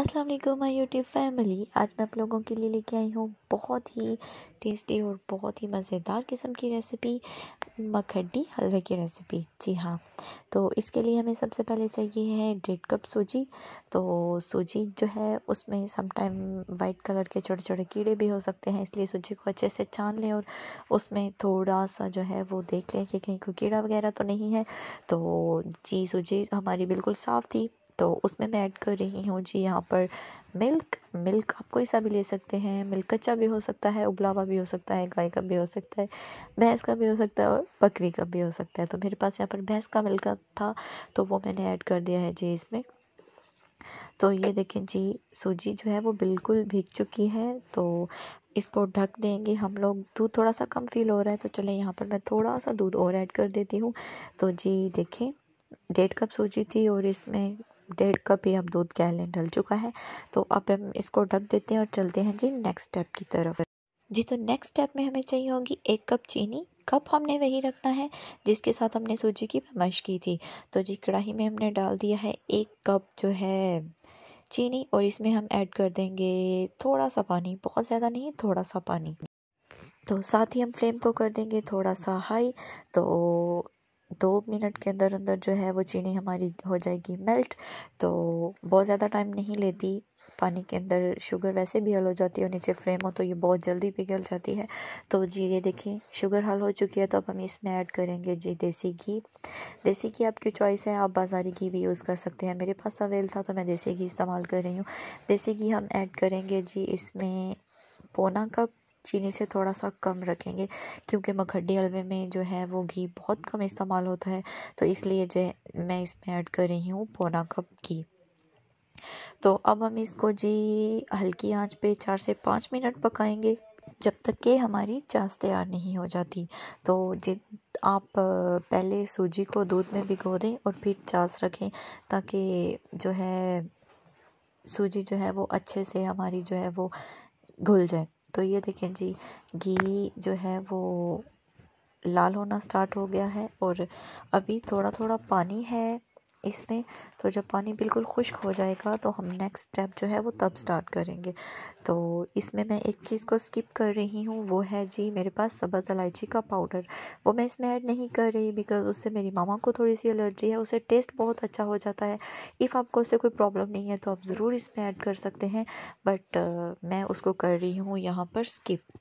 अस्सलाम वालेकुम my YouTube family आज मैं आप लोगों के लिए लेके आई हूँ बहुत ही टेस्टी और बहुत ही मज़ेदार किस्म की रेसिपी मखड्डी हलवे की रेसिपी जी हाँ तो इसके लिए हमें सबसे पहले चाहिए है डेढ़ कप सूजी तो सूजी जो है उसमें समटाइम वाइट कलर के छोटे छोटे कीड़े भी हो सकते हैं इसलिए सूजी को अच्छे से छान लें और उसमें थोड़ा सा जो है वो देख लें कि कहीं कोई कीड़ा वगैरह तो नहीं है तो जी सूजी हमारी बिल्कुल साफ़ थी तो उसमें मैं ऐड कर रही हूँ जी यहाँ पर मिल्क मिल्क आप कोई सा भी ले सकते हैं मिल्क कच्चा भी हो सकता है उबला हुआ भी हो सकता है गाय का भी हो सकता है भैंस का भी हो सकता है और बकरी का भी हो सकता है तो मेरे पास यहाँ पर भैंस का मिल्क था तो वो मैंने ऐड कर दिया है जी इसमें तो ये देखें जी सूजी जो है वो बिल्कुल भीग चुकी है तो इसको ढक देंगे हम लोग दूध थोड़ा सा कम फील हो रहा है तो चलें यहाँ पर मैं थोड़ा सा दूध और ऐड कर देती हूँ तो जी देखें डेढ़ कप सूजी थी और इसमें डेढ़ कप ही हम दूध गैलन डल चुका है तो अब हम इसको ढक देते हैं और चलते हैं जी नेक्स्ट स्टेप की तरफ जी तो नेक्स्ट स्टेप में हमें चाहिए होगी एक कप चीनी कप हमने वही रखना है जिसके साथ हमने सूजी की मश की थी तो जी कढ़ाई में हमने डाल दिया है एक कप जो है चीनी और इसमें हम ऐड कर देंगे थोड़ा सा पानी बहुत ज़्यादा नहीं थोड़ा सा पानी तो साथ ही हम फ्लेम को कर देंगे थोड़ा सा हाई तो दो मिनट के अंदर अंदर जो है वो चीनी हमारी हो जाएगी मेल्ट तो बहुत ज़्यादा टाइम नहीं लेती पानी के अंदर शुगर वैसे भी हल हो जाती है और नीचे फ्रेम हो तो ये बहुत जल्दी पिघल जाती है तो जी ये देखिए शुगर हल हो चुकी है तो अब हम इसमें ऐड करेंगे जी देसी घी देसी घी आपकी चॉइस है आप बाजारी घी भी यूज़ कर सकते हैं मेरे पास अवेल था तो मैं देसी घी इस्तेमाल कर रही हूँ देसी घी हम ऐड करेंगे जी इसमें पौना कप चीनी से थोड़ा सा कम रखेंगे क्योंकि मखड्डी हलवे में जो है वो घी बहुत कम इस्तेमाल होता है तो इसलिए जो मैं इसमें ऐड कर रही हूँ पौना कप घी तो अब हम इसको जी हल्की आंच पे चार से पाँच मिनट पकाएंगे जब तक कि हमारी चास तैयार नहीं हो जाती तो जिन आप पहले सूजी को दूध में भिगो दें और फिर चास रखें ताकि जो है सूजी जो है वो अच्छे से हमारी जो है वो घुल जाए तो ये देखें जी घी जो है वो लाल होना स्टार्ट हो गया है और अभी थोड़ा थोड़ा पानी है इसमें तो जब पानी बिल्कुल खुश्क हो जाएगा तो हम नेक्स्ट स्टेप जो है वो तब स्टार्ट करेंगे तो इसमें मैं एक चीज़ को स्किप कर रही हूँ वो है जी मेरे पास सब्ज़ इलायची का पाउडर वो मैं इसमें ऐड नहीं कर रही बिकॉज उससे मेरी मामा को थोड़ी सी एलर्जी है उसे टेस्ट बहुत अच्छा हो जाता है इफ़ आपको उससे कोई प्रॉब्लम नहीं है तो आप ज़रूर इसमें ऐड कर सकते हैं बट uh, मैं उसको कर रही हूँ यहाँ पर स्किप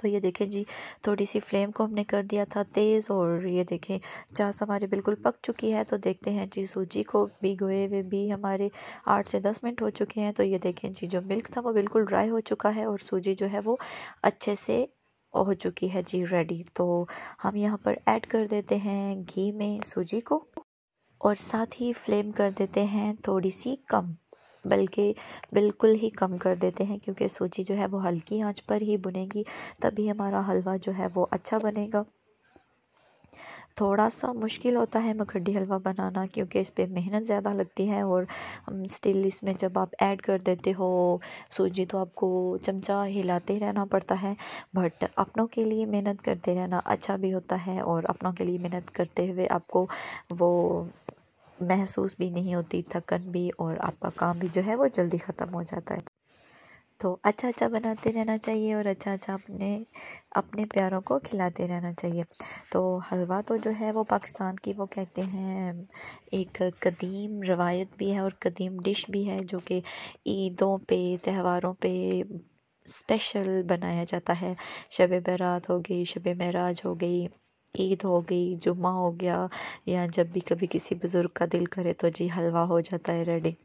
तो ये देखें जी थोड़ी सी फ्लेम को हमने कर दिया था तेज़ और ये देखें चास हमारी बिल्कुल पक चुकी है तो देखते हैं जी सूजी को भिगोए हुए भी हमारे आठ से दस मिनट हो चुके हैं तो ये देखें जी जो मिल्क था वो बिल्कुल ड्राई हो चुका है और सूजी जो है वो अच्छे से हो चुकी है जी रेडी तो हम यहाँ पर ऐड कर देते हैं घी में सूजी को और साथ ही फ्लेम कर देते हैं थोड़ी सी कम बल्कि बिल्कुल ही कम कर देते हैं क्योंकि सूजी जो है वो हल्की आंच पर ही बुनेगी तभी हमारा हलवा जो है वो अच्छा बनेगा थोड़ा सा मुश्किल होता है मखड्डी हलवा बनाना क्योंकि इस पर मेहनत ज़्यादा लगती है और स्टिल इसमें जब आप ऐड कर देते हो सूजी तो आपको चमचा हिलाते रहना पड़ता है बट अपनों के लिए मेहनत करते रहना अच्छा भी होता है और अपनों के लिए मेहनत करते हुए आपको वो महसूस भी नहीं होती थकन भी और आपका काम भी जो है वो जल्दी ख़त्म हो जाता है तो अच्छा अच्छा बनाते रहना चाहिए और अच्छा अच्छा अपने अपने प्यारों को खिलाते रहना चाहिए तो हलवा तो जो है वो पाकिस्तान की वो कहते हैं एक कदीम रवायत भी है और कदीम डिश भी है जो कि ईदों पे त्योहारों पे स्पेशल बनाया जाता है शब बारात हो गई शब महराज हो गई ईद हो गई जुम्मा हो गया या जब भी कभी किसी बुज़ुर्ग का दिल करे तो जी हलवा हो जाता है रेडी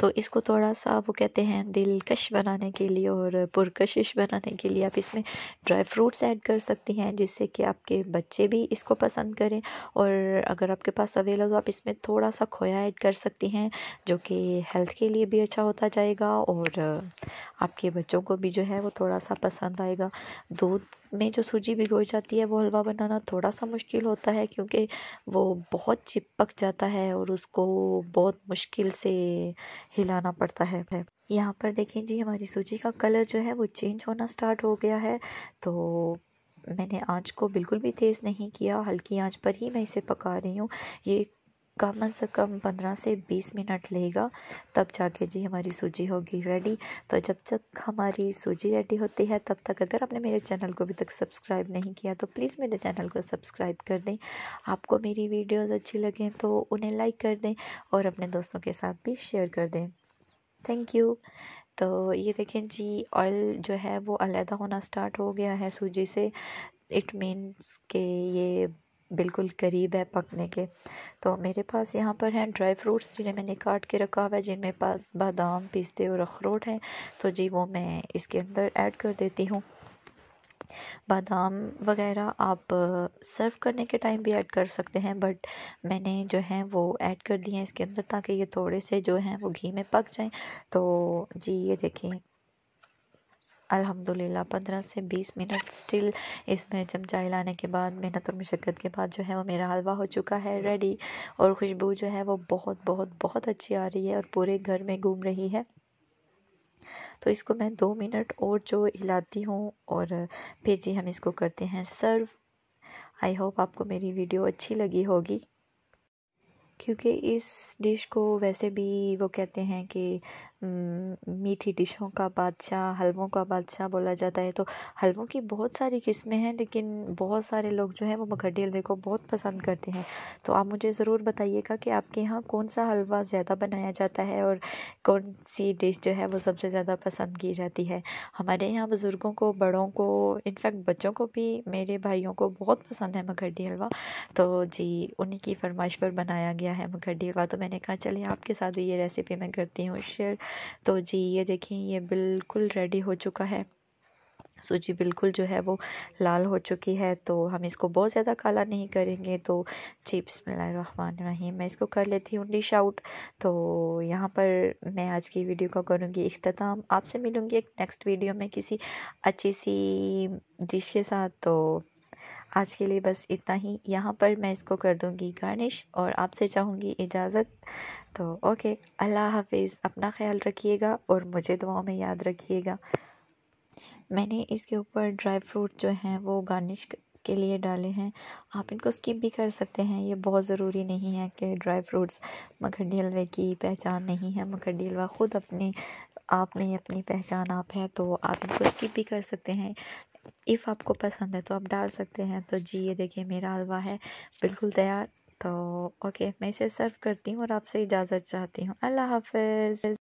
तो इसको थोड़ा सा वो कहते हैं दिलकश बनाने के लिए और पुरकशिश बनाने के लिए आप इसमें ड्राई फ्रूट्स ऐड कर सकती हैं जिससे कि आपके बच्चे भी इसको पसंद करें और अगर आपके पास अवेल हो तो आप इसमें थोड़ा सा खोया ऐड कर सकती हैं जो कि हेल्थ के लिए भी अच्छा होता जाएगा और आपके बच्चों को भी जो है वो थोड़ा सा पसंद आएगा दूध में जो सूजी भिगोई जाती है वो हलवा बनाना थोड़ा सा मुश्किल होता है क्योंकि वो बहुत चिपक जाता है और उसको बहुत मुश्किल से हिलाना पड़ता है यहाँ पर देखें जी हमारी सूजी का कलर जो है वो चेंज होना स्टार्ट हो गया है तो मैंने आंच को बिल्कुल भी तेज़ नहीं किया हल्की आंच पर ही मैं इसे पका रही हूँ ये कम से कम पंद्रह से बीस मिनट लेगा तब जाके जी हमारी सूजी होगी रेडी तो जब तक हमारी सूजी रेडी होती है तब तक अगर आपने मेरे चैनल को अभी तक सब्सक्राइब नहीं किया तो प्लीज़ मेरे चैनल को सब्सक्राइब कर दें आपको मेरी वीडियोस अच्छी लगें तो उन्हें लाइक कर दें और अपने दोस्तों के साथ भी शेयर कर दें थैंक यू तो ये देखें जी ऑयल जो है वो अलहदा होना स्टार्ट हो गया है सूजी से इट मीन्स के ये बिल्कुल करीब है पकने के तो मेरे पास यहाँ पर हैं ड्राई फ्रूट्स जिन्हें मैंने काट के रखा हुआ है जिनमें बादाम पिस्ते और अखरोट हैं तो जी वो मैं इसके अंदर ऐड कर देती हूँ बादाम वगैरह आप सर्व करने के टाइम भी ऐड कर सकते हैं बट मैंने जो है वो ऐड कर दिए हैं इसके अंदर ताकि ये थोड़े से जो हैं वो घी में पक जाएं तो जी ये देखें अल्हम्दुलिल्लाह पंद्रह से बीस मिनट स्टिल इसमें चमचा हिलाने के बाद मेहनत और मशक्क़त के बाद जो है वो मेरा हलवा हो चुका है रेडी और खुशबू जो है वो बहुत बहुत बहुत अच्छी आ रही है और पूरे घर में घूम रही है तो इसको मैं दो मिनट और जो हिलाती हूँ और फिर जी हम इसको करते हैं सर्व आई होप आपको मेरी वीडियो अच्छी लगी होगी क्योंकि इस डिश को वैसे भी वो कहते हैं कि मीठी डिशों का बादशाह हलवों का बादशाह बोला जाता है तो हलवों की बहुत सारी किस्में हैं लेकिन बहुत सारे लोग जो है वो मखड्डी हलवे को बहुत पसंद करते हैं तो आप मुझे ज़रूर बताइएगा कि आपके यहाँ कौन सा हलवा ज़्यादा बनाया जाता है और कौन सी डिश जो है वो सबसे ज़्यादा पसंद की जाती है हमारे यहाँ बुज़ुर्गों को बड़ों को इनफैक्ट बच्चों को भी मेरे भाइयों को बहुत पसंद है मखड्डी हलवा तो जी उन्हीं की फरमाइश पर बनाया गया है मखड्डी हलवा तो मैंने कहा चलिए आपके साथ भी ये रेसिपी मैं करती हूँ शेयर तो जी ये देखिए ये बिल्कुल रेडी हो चुका है सूजी बिल्कुल जो है वो लाल हो चुकी है तो हम इसको बहुत ज़्यादा काला नहीं करेंगे तो जी बसमान रहीम मैं इसको कर लेती हूँ डिश आउट तो यहाँ पर मैं आज की वीडियो का करूँगी अख्ताम आपसे मिलूँगी एक नेक्स्ट वीडियो में किसी अच्छी सी डिश के साथ तो आज के लिए बस इतना ही यहाँ पर मैं इसको कर दूँगी गार्निश और आपसे चाहूँगी इजाज़त तो ओके अल्लाह हाफिज़ अपना ख्याल रखिएगा और मुझे दुआओं में याद रखिएगा मैंने इसके ऊपर ड्राई फ्रूट जो हैं वो गार्निश के लिए डाले हैं आप इनको स्किप भी कर सकते हैं ये बहुत ज़रूरी नहीं है कि ड्राई फ्रूट्स मखंडी हलवे की पहचान नहीं है मखंडी हलवा ख़ुद अपनी आप में अपनी पहचान आप है तो आप इनको स्किप भी कर सकते हैं इफ़ आपको पसंद है तो आप डाल सकते हैं तो जी ये देखिए मेरा हलवा है बिल्कुल तैयार तो ओके मैं इसे सर्व करती हूँ और आपसे इजाज़त चाहती हूँ अल्लाह हाफ